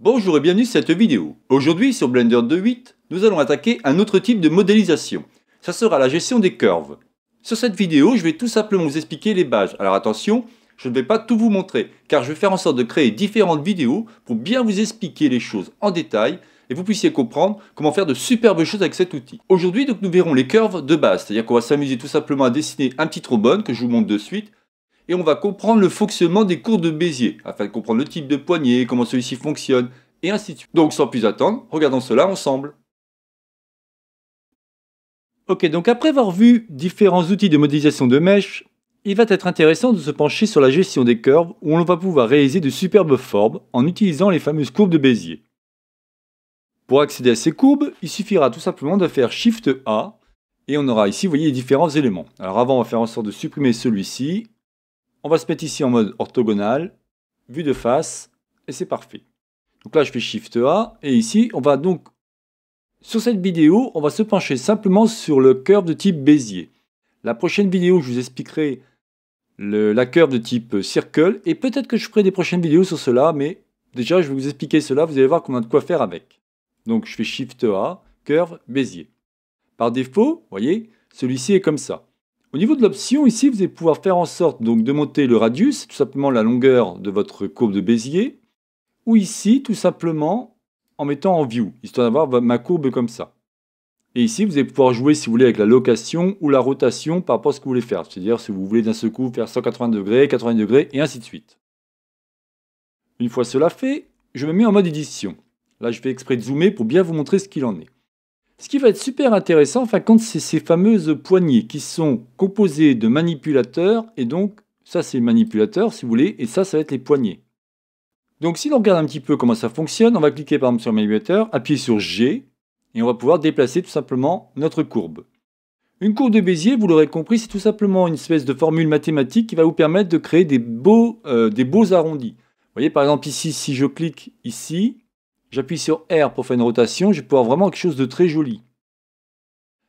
Bonjour et bienvenue sur cette vidéo. Aujourd'hui sur Blender 2.8, nous allons attaquer un autre type de modélisation. Ça sera la gestion des curves. Sur cette vidéo, je vais tout simplement vous expliquer les bases. Alors attention, je ne vais pas tout vous montrer, car je vais faire en sorte de créer différentes vidéos pour bien vous expliquer les choses en détail et vous puissiez comprendre comment faire de superbes choses avec cet outil. Aujourd'hui, donc, nous verrons les curves de base, c'est-à-dire qu'on va s'amuser tout simplement à dessiner un petit trombone que je vous montre de suite et on va comprendre le fonctionnement des courbes de Bézier, afin de comprendre le type de poignée, comment celui-ci fonctionne, et ainsi de suite. Donc sans plus attendre, regardons cela ensemble. Ok, donc après avoir vu différents outils de modélisation de mèches, il va être intéressant de se pencher sur la gestion des curves où on va pouvoir réaliser de superbes formes en utilisant les fameuses courbes de Bézier. Pour accéder à ces courbes, il suffira tout simplement de faire Shift A et on aura ici, vous voyez, les différents éléments. Alors avant, on va faire en sorte de supprimer celui-ci on va se mettre ici en mode orthogonal, vue de face, et c'est parfait. Donc là, je fais Shift A, et ici, on va donc, sur cette vidéo, on va se pencher simplement sur le curve de type Bézier. La prochaine vidéo, je vous expliquerai le, la curve de type Circle, et peut-être que je ferai des prochaines vidéos sur cela, mais déjà, je vais vous expliquer cela, vous allez voir qu'on a de quoi faire avec. Donc, je fais Shift A, curve Bézier. Par défaut, vous voyez, celui-ci est comme ça. Au niveau de l'option, ici, vous allez pouvoir faire en sorte donc, de monter le radius, tout simplement la longueur de votre courbe de Bézier, ou ici, tout simplement, en mettant en view, histoire d'avoir ma courbe comme ça. Et ici, vous allez pouvoir jouer, si vous voulez, avec la location ou la rotation par rapport à ce que vous voulez faire. C'est-à-dire, si vous voulez d'un seul coup faire 180 degrés, 80 degrés, et ainsi de suite. Une fois cela fait, je me mets en mode édition. Là, je fais exprès de zoomer pour bien vous montrer ce qu'il en est. Ce qui va être super intéressant, en fin de compte, c'est ces fameuses poignées qui sont composées de manipulateurs, et donc ça c'est le manipulateur, si vous voulez, et ça, ça va être les poignées. Donc si l'on regarde un petit peu comment ça fonctionne, on va cliquer par exemple sur le manipulateur, appuyer sur G, et on va pouvoir déplacer tout simplement notre courbe. Une courbe de Bézier, vous l'aurez compris, c'est tout simplement une espèce de formule mathématique qui va vous permettre de créer des beaux, euh, des beaux arrondis. Vous voyez par exemple ici, si je clique ici, J'appuie sur R pour faire une rotation, je vais pouvoir vraiment quelque chose de très joli.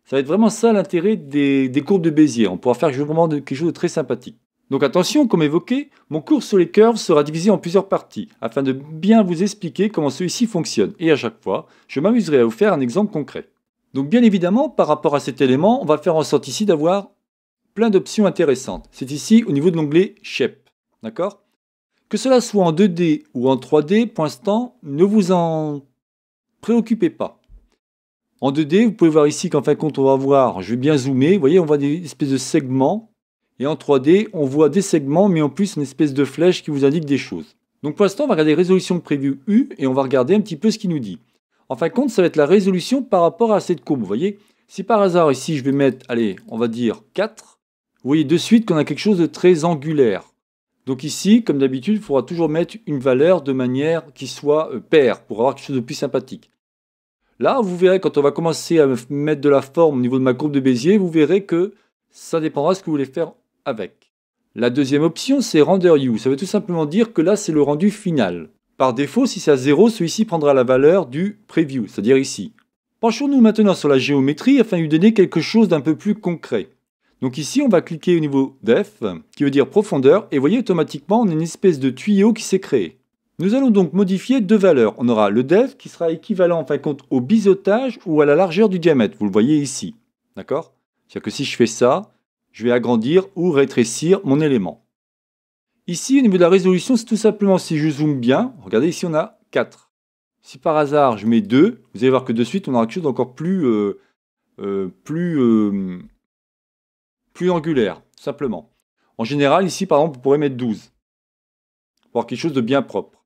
Ça va être vraiment ça l'intérêt des, courbes de Bézier. On pourra faire vraiment quelque chose de très sympathique. Donc attention, comme évoqué, mon cours sur les curves sera divisé en plusieurs parties, afin de bien vous expliquer comment celui-ci fonctionne. Et à chaque fois, je m'amuserai à vous faire un exemple concret. Donc bien évidemment, par rapport à cet élément, on va faire en sorte ici d'avoir plein d'options intéressantes. C'est ici au niveau de l'onglet Shape. D'accord que cela soit en 2D ou en 3D, pour l'instant, ne vous en préoccupez pas. En 2D, vous pouvez voir ici qu'en fin de compte, on va voir, je vais bien zoomer, vous voyez, on voit des espèces de segments. Et en 3D, on voit des segments, mais en plus une espèce de flèche qui vous indique des choses. Donc pour l'instant, on va regarder résolution prévue U et on va regarder un petit peu ce qu'il nous dit. En fin de compte, ça va être la résolution par rapport à cette courbe, vous voyez. Si par hasard ici, je vais mettre, allez, on va dire 4, vous voyez de suite qu'on a quelque chose de très angulaire. Donc ici, comme d'habitude, il faudra toujours mettre une valeur de manière qui soit euh, paire pour avoir quelque chose de plus sympathique. Là, vous verrez quand on va commencer à mettre de la forme au niveau de ma courbe de Bézier, vous verrez que ça dépendra de ce que vous voulez faire avec. La deuxième option, c'est render you. Ça veut tout simplement dire que là, c'est le rendu final. Par défaut, si c'est à 0, celui-ci prendra la valeur du preview, c'est-à-dire ici. Penchons-nous maintenant sur la géométrie afin de lui donner quelque chose d'un peu plus concret. Donc ici, on va cliquer au niveau def, qui veut dire profondeur, et vous voyez automatiquement, on a une espèce de tuyau qui s'est créé. Nous allons donc modifier deux valeurs. On aura le def qui sera équivalent en fin de compte au biseautage ou à la largeur du diamètre. Vous le voyez ici. D'accord C'est-à-dire que si je fais ça, je vais agrandir ou rétrécir mon élément. Ici, au niveau de la résolution, c'est tout simplement si je zoome bien, regardez ici on a 4. Si par hasard je mets 2, vous allez voir que de suite on aura quelque chose d'encore plus, euh, euh, plus euh, angulaire, simplement. En général, ici, par exemple, vous pourrez mettre 12. voir quelque chose de bien propre.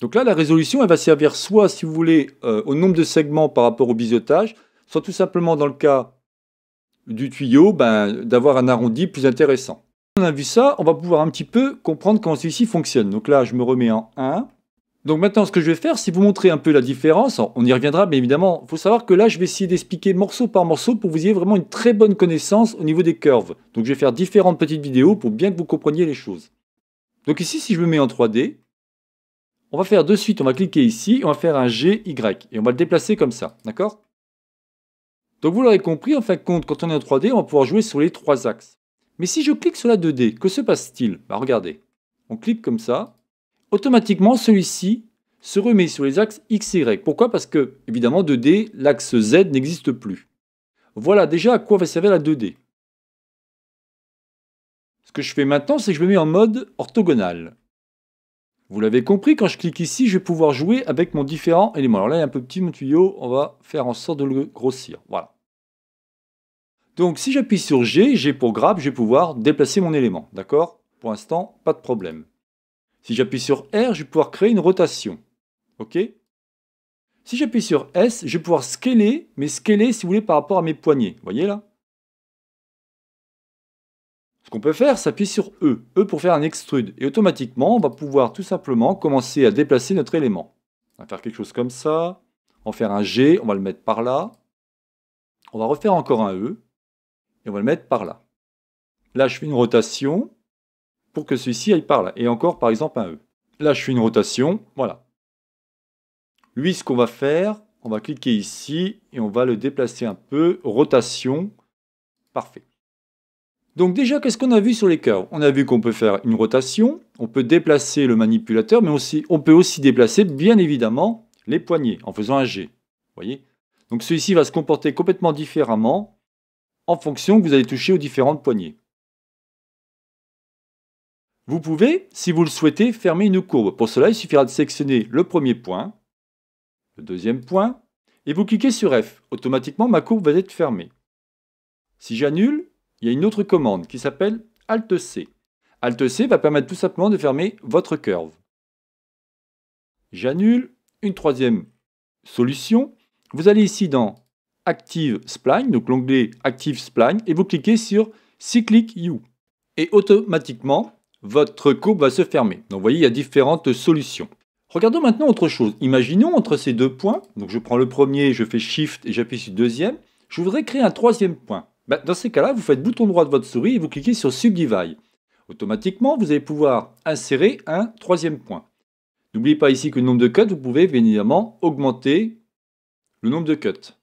Donc là, la résolution, elle va servir soit, si vous voulez, euh, au nombre de segments par rapport au biseautage, soit tout simplement dans le cas du tuyau, ben, d'avoir un arrondi plus intéressant. On a vu ça, on va pouvoir un petit peu comprendre comment celui-ci fonctionne. Donc là, je me remets en 1. Donc maintenant, ce que je vais faire, si vous montrer un peu la différence. On y reviendra, mais évidemment, il faut savoir que là, je vais essayer d'expliquer morceau par morceau pour que vous ayez vraiment une très bonne connaissance au niveau des curves. Donc je vais faire différentes petites vidéos pour bien que vous compreniez les choses. Donc ici, si je me mets en 3D, on va faire de suite, on va cliquer ici, on va faire un GY. et on va le déplacer comme ça, d'accord Donc vous l'aurez compris, en fin de compte, quand on est en 3D, on va pouvoir jouer sur les trois axes. Mais si je clique sur la 2D, que se passe-t-il Bah regardez, on clique comme ça, automatiquement celui-ci se remet sur les axes x, y. Pourquoi Parce que, évidemment, 2D, l'axe z n'existe plus. Voilà déjà à quoi va servir la 2D. Ce que je fais maintenant, c'est que je me mets en mode orthogonal. Vous l'avez compris, quand je clique ici, je vais pouvoir jouer avec mon différent élément. Alors là, il est un peu petit mon tuyau, on va faire en sorte de le grossir. Voilà. Donc si j'appuie sur G, G pour grab, je vais pouvoir déplacer mon élément. D'accord Pour l'instant, pas de problème. Si j'appuie sur R, je vais pouvoir créer une rotation. OK Si j'appuie sur S, je vais pouvoir scaler, mais scaler, si vous voulez, par rapport à mes poignets. Vous voyez là Ce qu'on peut faire, c'est appuyer sur E. E pour faire un extrude. Et automatiquement, on va pouvoir tout simplement commencer à déplacer notre élément. On va faire quelque chose comme ça. On va faire un G, on va le mettre par là. On va refaire encore un E. Et on va le mettre par là. Là, je fais une rotation pour que celui-ci aille par là. Et encore, par exemple, un E. Là, je fais une rotation. Voilà. Lui, ce qu'on va faire, on va cliquer ici et on va le déplacer un peu. Rotation. Parfait. Donc déjà, qu'est-ce qu'on a vu sur les cœurs On a vu qu'on peut faire une rotation, on peut déplacer le manipulateur, mais aussi, on peut aussi déplacer, bien évidemment, les poignées en faisant un G. voyez Donc celui-ci va se comporter complètement différemment en fonction que vous allez toucher aux différentes poignées. Vous pouvez, si vous le souhaitez, fermer une courbe. Pour cela, il suffira de sélectionner le premier point, le deuxième point, et vous cliquez sur F. Automatiquement, ma courbe va être fermée. Si j'annule, il y a une autre commande qui s'appelle Alt-C. Alt-C va permettre tout simplement de fermer votre curve. J'annule. Une troisième solution, vous allez ici dans Active Spline, donc l'onglet Active Spline, et vous cliquez sur Cyclic U. Et automatiquement, votre coupe va se fermer. Donc vous voyez, il y a différentes solutions. Regardons maintenant autre chose. Imaginons entre ces deux points, donc je prends le premier, je fais Shift et j'appuie sur le deuxième, je voudrais créer un troisième point. Ben, dans ces cas-là, vous faites bouton droit de votre souris et vous cliquez sur Subdivide. Automatiquement, vous allez pouvoir insérer un troisième point. N'oubliez pas ici que le nombre de cuts, vous pouvez évidemment augmenter le nombre de cuts.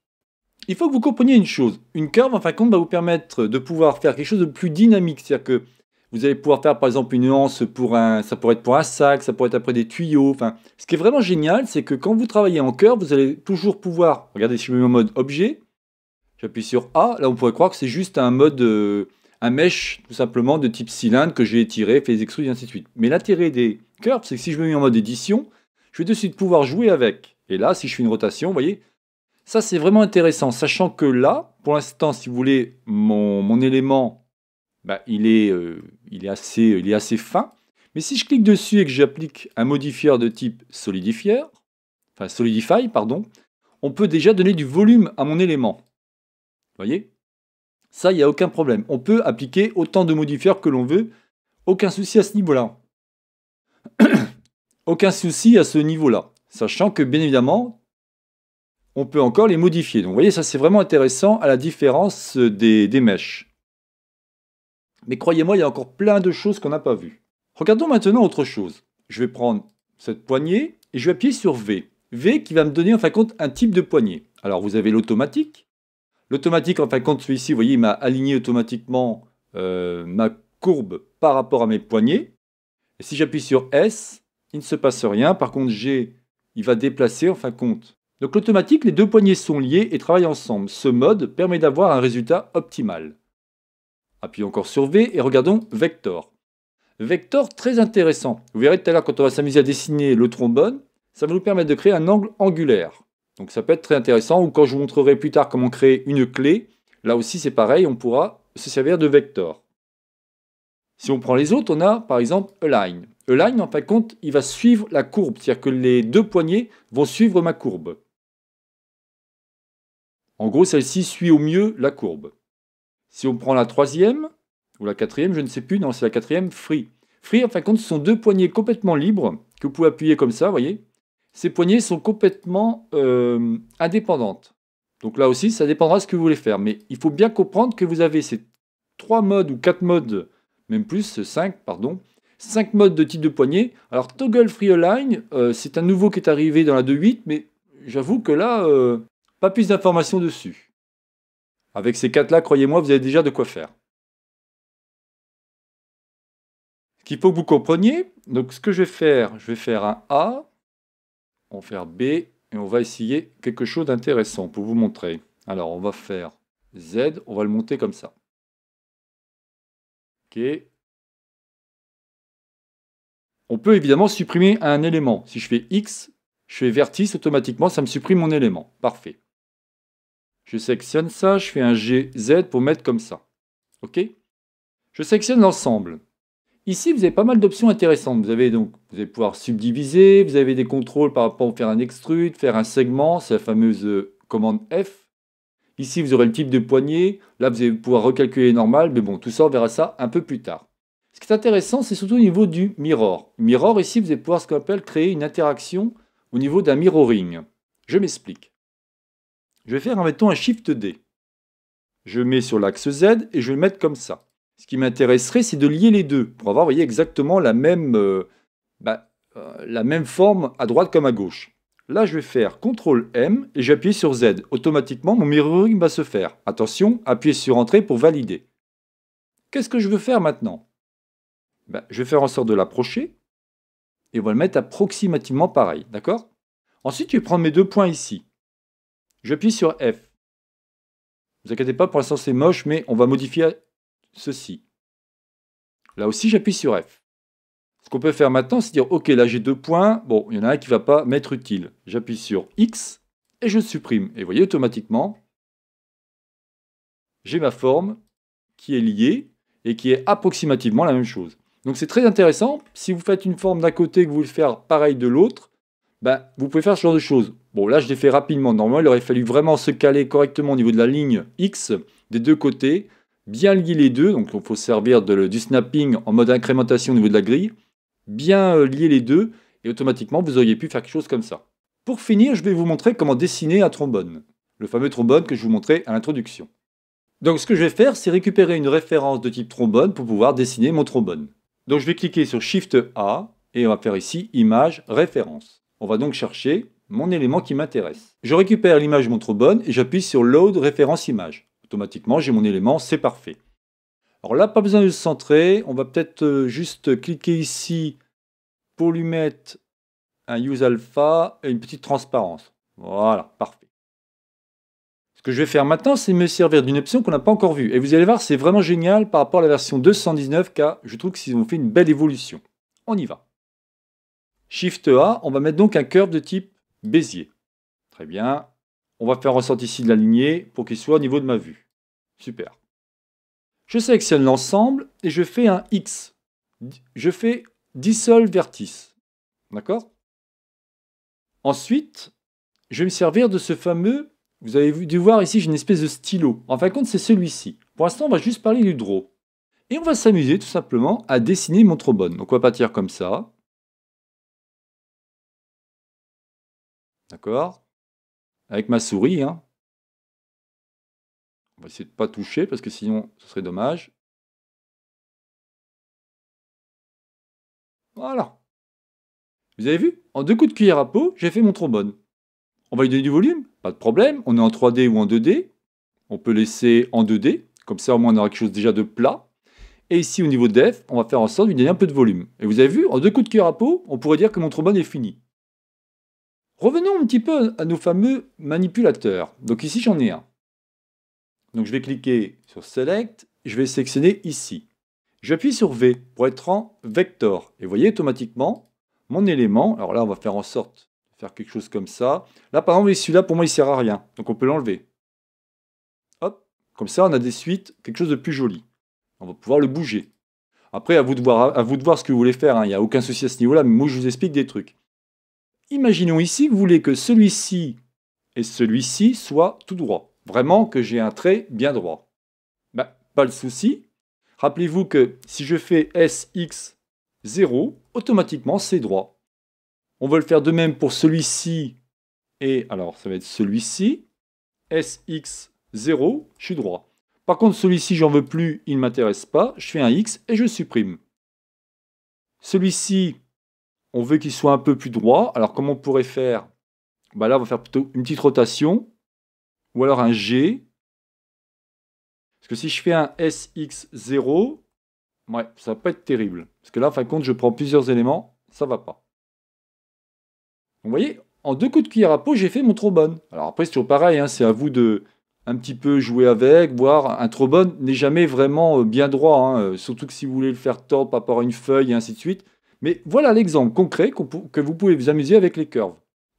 Il faut que vous compreniez une chose. Une curve, en fin de compte, va vous permettre de pouvoir faire quelque chose de plus dynamique. C'est-à-dire que vous allez pouvoir faire par exemple une nuance pour un, ça pourrait être pour un sac, ça pourrait être après des tuyaux. Enfin, ce qui est vraiment génial, c'est que quand vous travaillez en cœur, vous allez toujours pouvoir. Regardez, si je me mets en mode objet, j'appuie sur A. Là, on pourrait croire que c'est juste un mode, euh, un mesh tout simplement de type cylindre que j'ai étiré, fait des extrudes et ainsi de suite. Mais l'intérêt des curves, c'est que si je me mets en mode édition, je vais de suite pouvoir jouer avec. Et là, si je fais une rotation, vous voyez, ça c'est vraiment intéressant, sachant que là, pour l'instant, si vous voulez, mon élément bah, euh, il, est, assez, fin. Mais si je clique dessus et que j'applique un modifieur de type solidifier, enfin solidify, pardon, on peut déjà donner du volume à mon élément. Vous voyez Ça, il n'y a aucun problème. On peut appliquer autant de modifieurs que l'on veut. Aucun souci à ce niveau-là. aucun souci à ce niveau-là. Sachant que, bien évidemment, on peut encore les modifier. Donc, vous voyez, ça, c'est vraiment intéressant à la différence euh, des mèches. Mais croyez-moi, il y a encore plein de choses qu'on n'a pas vues. Regardons maintenant autre chose. Je vais prendre cette poignée et je vais appuyer sur V. V qui va me donner en fin compte un type de poignée. Alors vous avez l'automatique. L'automatique en fin de compte, celui-ci, vous voyez, il m'a aligné automatiquement euh, ma courbe par rapport à mes poignées. Et si j'appuie sur S, il ne se passe rien. Par contre, G, il va déplacer en fin de compte. Donc l'automatique, les deux poignées sont liées et travaillent ensemble. Ce mode permet d'avoir un résultat optimal. Appuyons encore sur V et regardons Vector. Vector très intéressant. Vous verrez tout à l'heure quand on va s'amuser à dessiner le trombone, ça va nous permettre de créer un angle angulaire. Donc ça peut être très intéressant, ou quand je vous montrerai plus tard comment créer une clé, là aussi c'est pareil, on pourra se servir de Vector. Si on prend les autres, on a par exemple Align. Align, en fin de compte, il va suivre la courbe, c'est-à-dire que les deux poignées vont suivre ma courbe. En gros, celle-ci suit au mieux la courbe. Si on prend la troisième, ou la quatrième, je ne sais plus, non, c'est la quatrième, free. Free, en fin de compte, ce sont deux poignées complètement libres que vous pouvez appuyer comme ça, vous voyez. Ces poignées sont complètement euh, indépendantes. Donc là aussi, ça dépendra de ce que vous voulez faire. Mais il faut bien comprendre que vous avez ces trois modes ou quatre modes, même plus, cinq, pardon, Cinq modes de type de poignée. Alors Toggle Free Align, euh, c'est un nouveau qui est arrivé dans la 2.8, mais j'avoue que là, euh, pas plus d'informations dessus. Avec ces quatre-là, croyez-moi, vous avez déjà de quoi faire. Ce qu'il faut que vous compreniez, donc ce que je vais faire, je vais faire un A, on va faire B, et on va essayer quelque chose d'intéressant pour vous montrer. Alors, on va faire Z, on va le monter comme ça. OK. On peut évidemment supprimer un élément. Si je fais X, je fais vertice, automatiquement, ça me supprime mon élément. Parfait. Je sélectionne ça, je fais un GZ pour mettre comme ça. OK Je sélectionne l'ensemble. Ici, vous avez pas mal d'options intéressantes. Vous donc, vous allez pouvoir subdiviser, vous avez des contrôles par rapport à faire un extrude, faire un segment, c'est la fameuse euh, commande F. Ici, vous aurez le type de poignée. Là, vous allez pouvoir recalculer normal, mais bon, tout ça, on verra ça un peu plus tard. Ce qui est intéressant, c'est surtout au niveau du mirror. Mirror, ici, vous allez pouvoir ce qu'on appelle créer une interaction au niveau d'un mirroring. Je m'explique. Je vais faire, mettant un Shift D. Je mets sur l'axe Z et je vais le mettre comme ça. Ce qui m'intéresserait, c'est de lier les deux pour avoir, exactement la même, euh, bah, euh, la même forme à droite comme à gauche. Là, je vais faire CTRL M et j'appuie sur Z. Automatiquement, mon mirroring va se faire. Attention, appuyez sur Entrée pour valider. Qu'est-ce que je veux faire maintenant bah, Je vais faire en sorte de l'approcher et on va le mettre approximativement pareil, d'accord Ensuite, je vais prendre mes deux points ici. J'appuie sur F. Ne vous inquiétez pas, pour l'instant c'est moche, mais on va modifier ceci. Là aussi, j'appuie sur F. Ce qu'on peut faire maintenant, c'est dire, OK, là j'ai deux points, bon, il y en a un qui ne va pas m'être utile. J'appuie sur X et je supprime. Et vous voyez, automatiquement, j'ai ma forme qui est liée et qui est approximativement la même chose. Donc c'est très intéressant. Si vous faites une forme d'un côté et que vous voulez faire pareil de l'autre, ben, vous pouvez faire ce genre de choses. Bon, là, je l'ai fait rapidement. Normalement, il aurait fallu vraiment se caler correctement au niveau de la ligne X des deux côtés, bien lier les deux. Donc, il faut servir du snapping en mode incrémentation au niveau de la grille, bien euh, lier les deux, et automatiquement, vous auriez pu faire quelque chose comme ça. Pour finir, je vais vous montrer comment dessiner un trombone, le fameux trombone que je vous montrais à l'introduction. Donc, ce que je vais faire, c'est récupérer une référence de type trombone pour pouvoir dessiner mon trombone. Donc, je vais cliquer sur Shift A, et on va faire ici Image, Référence. On va donc chercher mon élément qui m'intéresse. Je récupère l'image Bonne et j'appuie sur Load référence image. Automatiquement, j'ai mon élément, c'est parfait. Alors là, pas besoin de le centrer, on va peut-être euh, juste cliquer ici pour lui mettre un use alpha et une petite transparence. Voilà, parfait. Ce que je vais faire maintenant, c'est me servir d'une option qu'on n'a pas encore vue. Et vous allez voir, c'est vraiment génial par rapport à la version 219, car je trouve qu'ils ont fait une belle évolution. On y va. Shift A, on va mettre donc un curve de type Bézier. Très bien. On va faire ressortir ici de la lignée pour qu'il soit au niveau de ma vue. Super. Je sélectionne l'ensemble et je fais un X. Je fais dissolve vertice. D'accord Ensuite, je vais me servir de ce fameux... Vous avez dû voir ici, j'ai une espèce de stylo. En fin de compte, c'est celui-ci. Pour l'instant, on va juste parler du draw. Et on va s'amuser tout simplement à dessiner mon trombone. Donc on va partir comme ça. D'accord Avec ma souris. Hein. On va essayer de ne pas toucher parce que sinon ce serait dommage. Voilà. Vous avez vu En deux coups de cuillère à peau, j'ai fait mon trombone. On va lui donner du volume, pas de problème. On est en 3D ou en 2D. On peut laisser en 2D, comme ça au moins on aura quelque chose déjà de plat. Et ici au niveau def, on va faire en sorte de lui donner un peu de volume. Et vous avez vu, en deux coups de cuillère à peau, on pourrait dire que mon trombone est fini. Revenons un petit peu à nos fameux manipulateurs. Donc ici, j'en ai un. Donc je vais cliquer sur Select, je vais sélectionner ici. J'appuie sur V pour être en vector. Et vous voyez automatiquement mon élément. Alors là, on va faire en sorte de faire quelque chose comme ça. Là, par exemple, celui-là, pour moi, il ne sert à rien. Donc on peut l'enlever. Hop, comme ça, on a des suites, quelque chose de plus joli. On va pouvoir le bouger. Après, à vous de voir, à vous de voir ce que vous voulez faire. Hein. Il n'y a aucun souci à ce niveau-là, mais moi, je vous explique des trucs. Imaginons ici que vous voulez que celui-ci et celui-ci soient tout droits. Vraiment que j'ai un trait bien droit. Bah, pas le souci. Rappelez-vous que si je fais SX0, automatiquement c'est droit. On veut le faire de même pour celui-ci et alors ça va être celui-ci. SX0, je suis droit. Par contre, celui-ci, j'en veux plus, il ne m'intéresse pas. Je fais un X et je supprime. Celui-ci, on veut qu'il soit un peu plus droit. Alors comment on pourrait faire bah Là, on va faire plutôt une petite rotation, ou alors un G. Parce que si je fais un SX0, ouais, ça va pas être terrible. Parce que là, en fin compte, je prends plusieurs éléments, ça va pas. Vous voyez, en deux coups de cuillère à peau, j'ai fait mon trop-bonne. Alors après, c'est toujours pareil, hein, c'est à vous de un petit peu jouer avec, voir un trop-bonne n'est jamais vraiment euh, bien droit, hein. euh, surtout que si vous voulez le faire top par rapport à une feuille et ainsi de suite, mais voilà l'exemple concret que vous pouvez vous amuser avec les curves.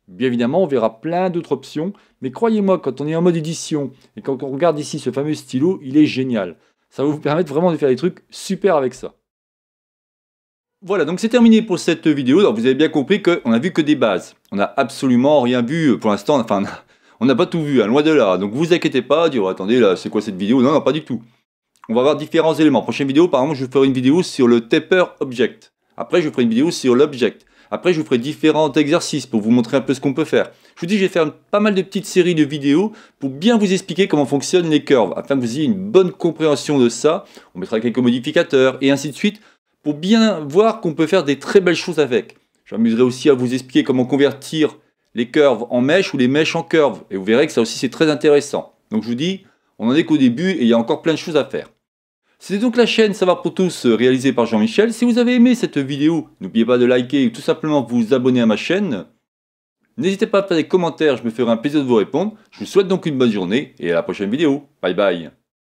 Bien évidemment, on verra plein d'autres options, mais croyez-moi, quand on est en mode édition et quand on regarde ici ce fameux stylo, il est génial. Ça va vous permettre vraiment de faire des trucs super avec ça. Voilà, donc c'est terminé pour cette vidéo. vous avez bien compris qu'on a vu que des bases. On n'a absolument rien vu euh, pour l'instant. Enfin, on n'a pas tout vu, à hein, loin de là. Donc, vous inquiétez pas, dire oh, attendez, là, c'est quoi cette vidéo Non, non, pas du tout. On va voir différents éléments. Prochaine vidéo, par exemple, je ferai une vidéo sur le Taper Object. Après, je vous ferai une vidéo sur l'object. Après, je vous ferai différents exercices pour vous montrer un peu ce qu'on peut faire. Je vous dis, je vais faire pas mal de petites séries de vidéos pour bien vous expliquer comment fonctionnent les curves, afin que vous ayez une bonne compréhension de ça. On mettra quelques modificateurs et ainsi de suite, pour bien voir qu'on peut faire des très belles choses avec. J'amuserai aussi à vous expliquer comment convertir les curves en mèches ou les mèches en curves. Et vous verrez que ça aussi, c'est très intéressant. Donc je vous dis, on en est qu'au début et il y a encore plein de choses à faire. C'était donc la chaîne Savoir pour tous euh, réalisée par Jean-Michel. Si vous avez aimé cette vidéo, n'oubliez pas de liker ou tout simplement vous abonner à ma chaîne. N'hésitez pas à faire des commentaires, je me ferai un plaisir de vous répondre. Je vous souhaite donc une bonne journée et à la prochaine vidéo. Bye bye